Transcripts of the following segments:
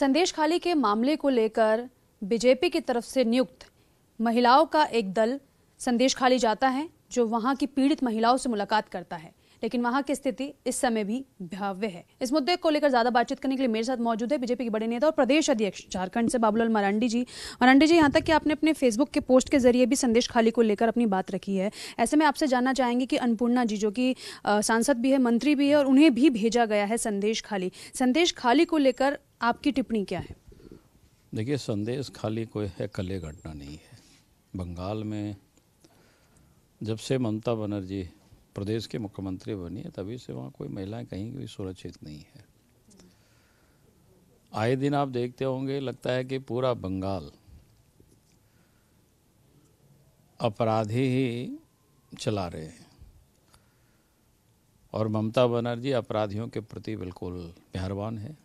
संदेश खाली के मामले को लेकर बीजेपी की तरफ से नियुक्त महिलाओं का एक दल संदेश खाली जाता है जो वहां की पीड़ित महिलाओं से मुलाकात करता है लेकिन वहां की स्थिति इस समय भी भव्य है इस मुद्दे को लेकर ज्यादा बातचीत करने के लिए मेरे साथ मौजूद है बीजेपी के बड़े नेता और प्रदेश अध्यक्ष झारखंड से बाबूलाल मरांडी जी मरांडी जी यहाँ तक कि आपने अपने फेसबुक के पोस्ट के जरिए भी संदेश खाली को लेकर अपनी बात रखी है ऐसे में आपसे जानना चाहेंगे कि अन्नपूर्णा जी जो कि सांसद भी है मंत्री भी है और उन्हें भी भेजा गया है संदेश खाली संदेश खाली को लेकर आपकी टिप्पणी क्या है देखिए संदेश खाली कोई है कले घटना नहीं है बंगाल में जब से ममता बनर्जी प्रदेश के मुख्यमंत्री बनी है तभी से वहाँ कोई महिलाएं कहीं भी सुरक्षित नहीं है आए दिन आप देखते होंगे लगता है कि पूरा बंगाल अपराधी ही चला रहे हैं और ममता बनर्जी अपराधियों के प्रति बिल्कुल मेहरबान है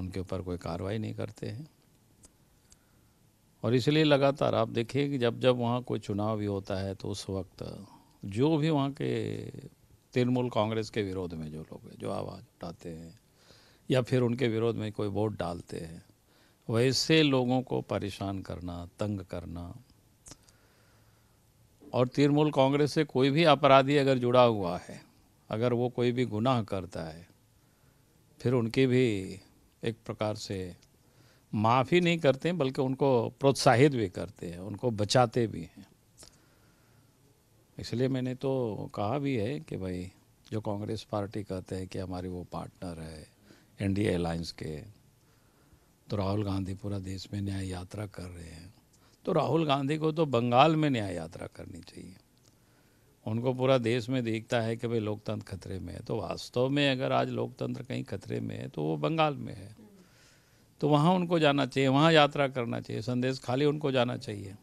उनके ऊपर कोई कार्रवाई नहीं करते हैं और इसलिए लगातार आप देखिए कि जब जब वहाँ कोई चुनाव भी होता है तो उस वक्त जो भी वहाँ के तृणमूल कांग्रेस के विरोध में जो लोग जो आवाज़ उठाते हैं या फिर उनके विरोध में कोई वोट डालते हैं वैसे लोगों को परेशान करना तंग करना और तृणमूल कांग्रेस से कोई भी अपराधी अगर जुड़ा हुआ है अगर वो कोई भी गुनाह करता है फिर उनकी भी एक प्रकार से माफ़ ही नहीं करते बल्कि उनको प्रोत्साहित भी करते हैं उनको बचाते भी हैं इसलिए मैंने तो कहा भी है कि भाई जो कांग्रेस पार्टी कहते हैं कि हमारे वो पार्टनर है इंडिया अलायंस के तो राहुल गांधी पूरा देश में न्याय यात्रा कर रहे हैं तो राहुल गांधी को तो बंगाल में न्याय यात्रा करनी चाहिए उनको पूरा देश में देखता है कि भाई लोकतंत्र खतरे में है तो वास्तव में अगर आज लोकतंत्र कहीं खतरे में है तो वो बंगाल में है तो वहाँ उनको जाना चाहिए वहाँ यात्रा करना चाहिए संदेश खाली उनको जाना चाहिए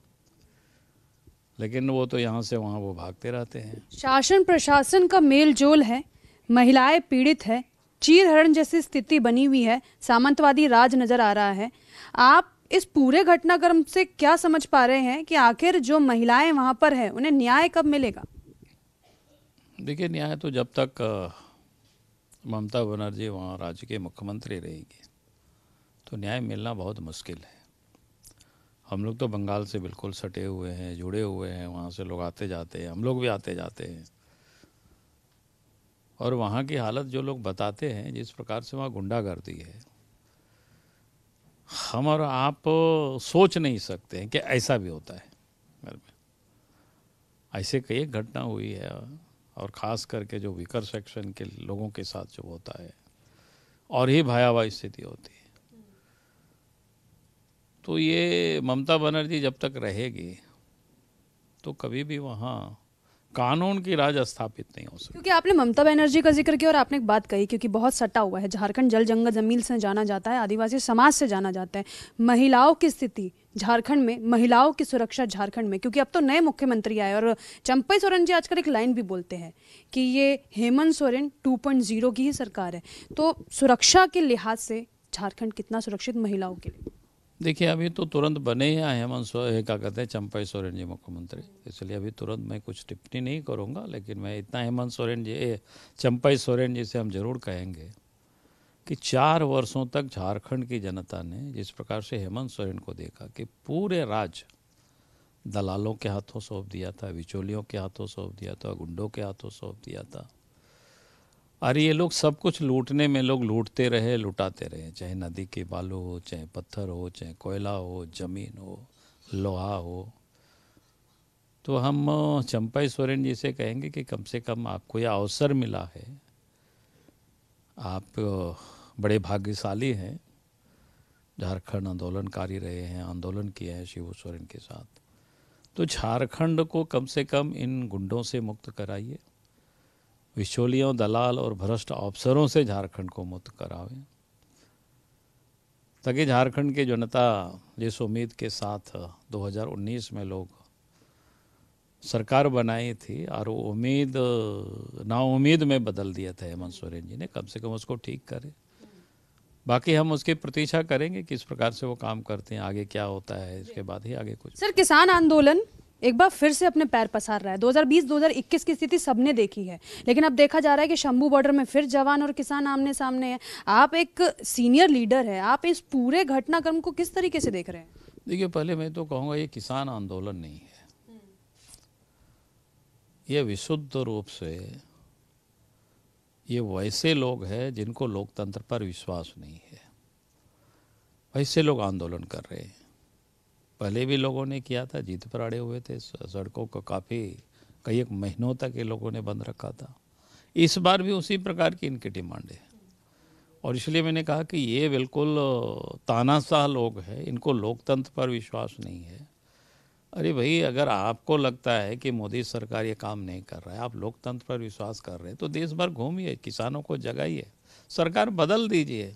लेकिन वो तो यहाँ से वहाँ वो भागते रहते हैं शासन प्रशासन का मेल जोल है महिलाएं पीड़ित है चीर हरण जैसी स्थिति बनी हुई है सामंतवादी राज नजर आ रहा है आप इस पूरे घटनाक्रम से क्या समझ पा रहे हैं कि आखिर जो महिलाएं वहां पर हैं उन्हें न्याय कब मिलेगा देखिए न्याय तो जब तक ममता बनर्जी वहाँ राज्य के मुख्यमंत्री रहेगी तो न्याय मिलना बहुत मुश्किल है हम लोग तो बंगाल से बिल्कुल सटे हुए हैं जुड़े हुए हैं वहाँ से लोग आते जाते हैं हम लोग भी आते जाते हैं और वहाँ की हालत जो लोग बताते हैं जिस प्रकार से वहाँ गुंडागर्दी है हम और आप सोच नहीं सकते हैं कि ऐसा भी होता है घर में ऐसे कई घटना हुई है और ख़ास करके जो वीकर सेक्शन के लोगों के साथ जो होता है और ही भयावह स्थिति होती है तो ये ममता बनर्जी जब तक रहेगी तो कभी भी वहाँ कानून की राज स्थापित नहीं हो सकती क्योंकि आपने ममता बनर्जी का जिक्र किया और आपने एक बात कही क्योंकि बहुत सटा हुआ है झारखंड जल जंगल जमीन से जाना जाता है आदिवासी समाज से जाना जाता है महिलाओं की स्थिति झारखंड में महिलाओं की सुरक्षा झारखंड में क्योंकि अब तो नए मुख्यमंत्री आए और चंपई सोरेन जी आजकल एक लाइन भी बोलते हैं कि ये हेमंत सोरेन 2.0 की ही सरकार है तो सुरक्षा के लिहाज से झारखंड कितना सुरक्षित महिलाओं के लिए देखिए अभी तो तुरंत बने ही हैं हेमंत सोरेन क्या कहते हैं चंपाई सोरेन जी मुख्यमंत्री इसलिए अभी तुरंत मैं कुछ टिप्पणी नहीं करूँगा लेकिन मैं इतना हेमंत सोरेन जी चंपाई सोरेन जी से हम जरूर कहेंगे कि चार वर्षों तक झारखंड की जनता ने जिस प्रकार से हेमंत सोरेन को देखा कि पूरे राज्य दलालों के हाथों सौंप दिया था बिचौलियों के हाथों सौंप दिया था गुंडों के हाथों सौंप दिया था अरे ये लोग सब कुछ लूटने में लोग लूटते रहे लुटाते रहे चाहे नदी के बालू हो चाहे पत्थर हो चाहे कोयला हो जमीन हो लोहा हो तो हम चंपाई सोरेन जी से कहेंगे कि कम से कम आपको यह अवसर मिला है आप बड़े भाग्यशाली हैं झारखंड आंदोलनकारी रहे हैं आंदोलन किए हैं शिव सोरेन के साथ तो झारखंड को कम से कम इन गुंडों से मुक्त कराइए विचोलियों दलाल और भ्रष्ट अफसरों से झारखंड को मुक्त करावे ताकि झारखंड की जनता जिस उम्मीद के साथ 2019 में लोग सरकार बनाई थी और उम्मीद ना उम्मीद में बदल दिया था हेमंत सोरेन जी ने कम से कम उसको ठीक करे बाकी हम उसकी प्रतीक्षा करेंगे किस प्रकार से वो काम करते हैं आगे क्या होता है इसके बाद ही आगे कुछ सर किसान आंदोलन एक बार फिर से अपने पैर पसार रहा है 2020-2021 की स्थिति सबने देखी है लेकिन अब देखा जा रहा है कि शंभू बॉर्डर में फिर जवान और किसान आमने सामने हैं आप एक सीनियर लीडर है आप इस पूरे घटनाक्रम को किस तरीके से देख रहे हैं देखिए पहले मैं तो कहूँगा ये किसान आंदोलन नहीं है ये विशुद्ध रूप से ये वैसे लोग हैं जिनको लोकतंत्र पर विश्वास नहीं है वैसे लोग आंदोलन कर रहे हैं पहले भी लोगों ने किया था जीत पर अड़े हुए थे सड़कों को काफ़ी कई एक महीनों तक ये लोगों ने बंद रखा था इस बार भी उसी प्रकार की इनकी डिमांड है और इसलिए मैंने कहा कि ये बिल्कुल तानाशाह लोग हैं इनको लोकतंत्र पर विश्वास नहीं है अरे भाई अगर आपको लगता है कि मोदी सरकार ये काम नहीं कर रहा है आप लोकतंत्र पर विश्वास कर रहे हैं तो देश भर घूमिए किसानों को जगाइए सरकार बदल दीजिए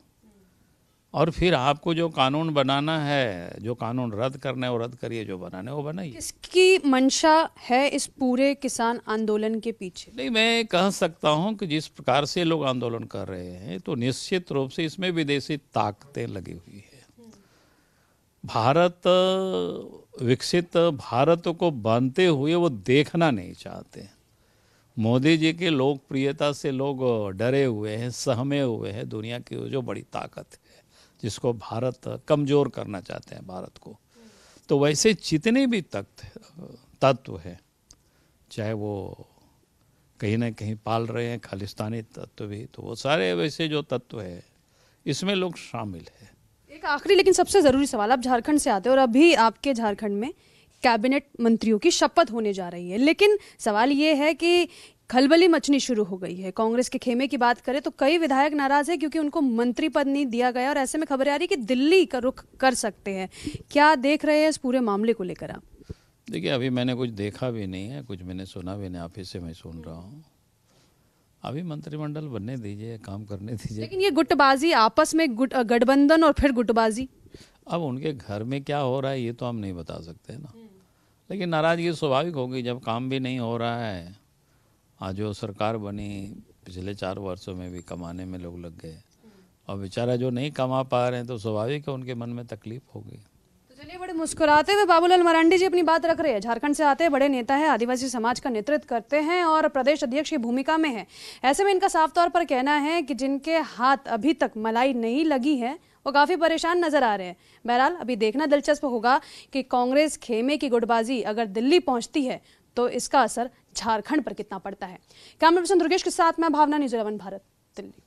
और फिर आपको जो कानून बनाना है जो कानून रद्द करना है वो रद्द करिए जो बनाना है वो बनाइए इसकी मंशा है इस पूरे किसान आंदोलन के पीछे नहीं मैं कह सकता हूँ कि जिस प्रकार से लोग आंदोलन कर रहे हैं तो निश्चित रूप से इसमें विदेशी ताकतें लगी हुई है भारत विकसित भारत को बनते हुए वो देखना नहीं चाहते मोदी जी की लोकप्रियता से लोग डरे हुए हैं सहमे हुए हैं दुनिया की जो बड़ी ताकत है जिसको भारत कमज़ोर करना चाहते हैं भारत को तो वैसे जितने भी तत्व तत्व है चाहे वो कहीं ना कहीं पाल रहे हैं खालिस्तानी तत्व भी तो वो सारे वैसे जो तत्व है इसमें लोग शामिल हैं आखिरी लेकिन सबसे ज़रूरी सवाल आप झारखंड से आते हो और अभी आपके झारखंड में कैबिनेट मंत्रियों की शपथ होने जा रही है लेकिन सवाल ये है कि खलबली मचनी शुरू हो गई है कांग्रेस के खेमे की बात करें तो कई विधायक नाराज है क्योंकि उनको मंत्री पद नहीं दिया गया और ऐसे में खबर आ रही है कि दिल्ली का रुख कर सकते हैं क्या देख रहे हैं इस पूरे मामले को लेकर आप देखिए अभी मैंने कुछ देखा भी नहीं है कुछ मैंने सुना भी नहीं आप ही से मैं सुन रहा हूँ अभी मंत्रिमंडल बनने दीजिए काम करने दीजिए लेकिन ये गुटबाजी आपस में गठबंधन और फिर गुटबाजी अब उनके घर में क्या हो रहा है ये तो हम नहीं बता सकते ना लेकिन नाराज़गी तो स्वाभाविक होगी जब काम भी नहीं हो रहा है आज जो सरकार बनी पिछले चार वर्षों में भी कमाने में लोग लग गए और बेचारा जो नहीं कमा पा रहे हैं तो स्वाभाविक है उनके मन में तकलीफ होगी मुस्कुराते हुए बाबूलाल मरांडी जी अपनी बात रख रहे हैं झारखंड से आते बड़े नेता है आदिवासी समाज का नेतृत्व करते हैं और प्रदेश अध्यक्ष की भूमिका में है ऐसे में इनका साफ तौर पर कहना है कि जिनके हाथ अभी तक मलाई नहीं लगी है वो काफी परेशान नजर आ रहे हैं बहरहाल अभी देखना दिलचस्प होगा कि कांग्रेस खेमे की गुटबाजी अगर दिल्ली पहुंचती है तो इसका असर झारखंड पर कितना पड़ता है कैमरा पर्सन दुर्गेश के साथ मैं भावना निजरावन भारत दिल्ली